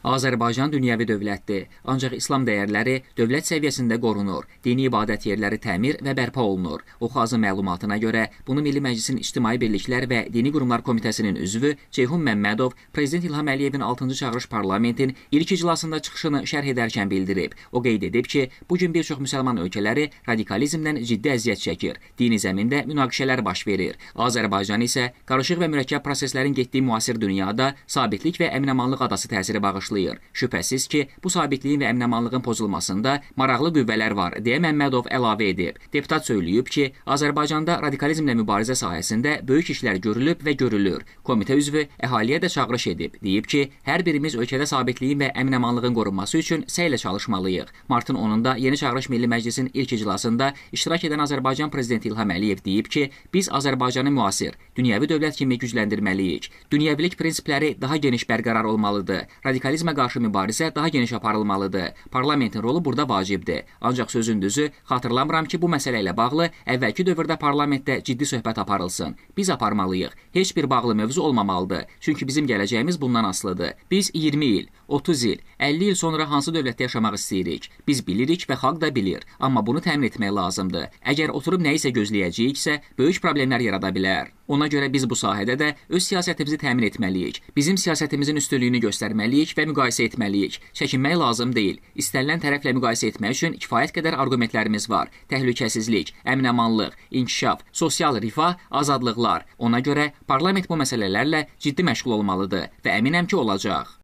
Azərbaycan dünyəvi dövlətdir, ancaq İslam dəyərləri dövlət səviyyəsində qorunur, dini ibadət yerləri təmir və bərpa olunur. Oxazın məlumatına görə bunu Milli Məclisin İctimai Birliklər və Dini Qurumlar Komitəsinin üzvü Ceyhun Məmmədov Prezident İlham Əliyevin 6-cı çağırış parlamentin ilk iclasında çıxışını şərh edərkən bildirib. O qeyd edib ki, bu gün bir çox müsəlman ölkələri radikalizmdən ciddi əziyyət çəkir. Dini zəmində münaqişələr baş verir. Azərbaycan isə qarışıq və mürəkkəb proseslərin getdiyi müasir dünyada sabitlik və əminamanlıq adası təsiri bağışlayır başlayır. Şübhəsiz ki, bu sabitliyin və əminəmanlığın pozulmasında maraqlı qüvvələr var, deyə Məmmədov əlavə edib. Deputat söyləyib ki, Azərbaycanda radikalizmlə mübarizə sahəsində böyük işlər görülüb və görülür. Komitə üzvü əhaliyə də çağırış edib. Deyib ki, hər birimiz ölkədə sabitliyin və əminəmanlığın qorunması üçün səylə çalışmalıyıq. Martın 10-da yeni çağırış Milli Məclisin ilk iclasında iştirak edən Azərbaycan prezidenti İlham Əliyev deyib ki, biz Azərbaycanı müasir, dünyəvi dövlət kimi gücləndirməliyik. Dünyəvilik prinsipləri daha geniş bərqərar olmalıdır. Radikalizm terrorizmə qarşı mübarizə daha geniş aparılmalıdır. Parlamentin rolu burada vacibdir. Ancaq sözün düzü, xatırlamıram ki, bu məsələ ilə bağlı əvvəlki dövrdə parlamentdə ciddi söhbət aparılsın. Biz aparmalıyıq. Heç bir bağlı mövzu olmamalıdır. Çünki bizim gələcəyimiz bundan asılıdır. Biz 20 il, 30 il, 50 il sonra hansı dövlətdə yaşamaq istəyirik? Biz bilirik və xalq da bilir, amma bunu təmin etmək lazımdır. Əgər oturub nəyisə gözləyəcəyiksə, böyük problemlər yarada bilər. Ona görə biz bu sahədə də öz siyasətimizi təmin etməliyik. Bizim siyasətimizin üstünlüyünü göstərməliyik və müqayisə etməliyik. Çəkinmək lazım deyil. İstənilən tərəflə müqayisə etmək üçün kifayət qədər arqumentlərimiz var. Təhlükəsizlik, əminamanlıq, inkişaf, sosial rifah, azadlıqlar. Ona görə parlament bu məsələlərlə ciddi məşğul olmalıdır və əminəm ki, olacaq.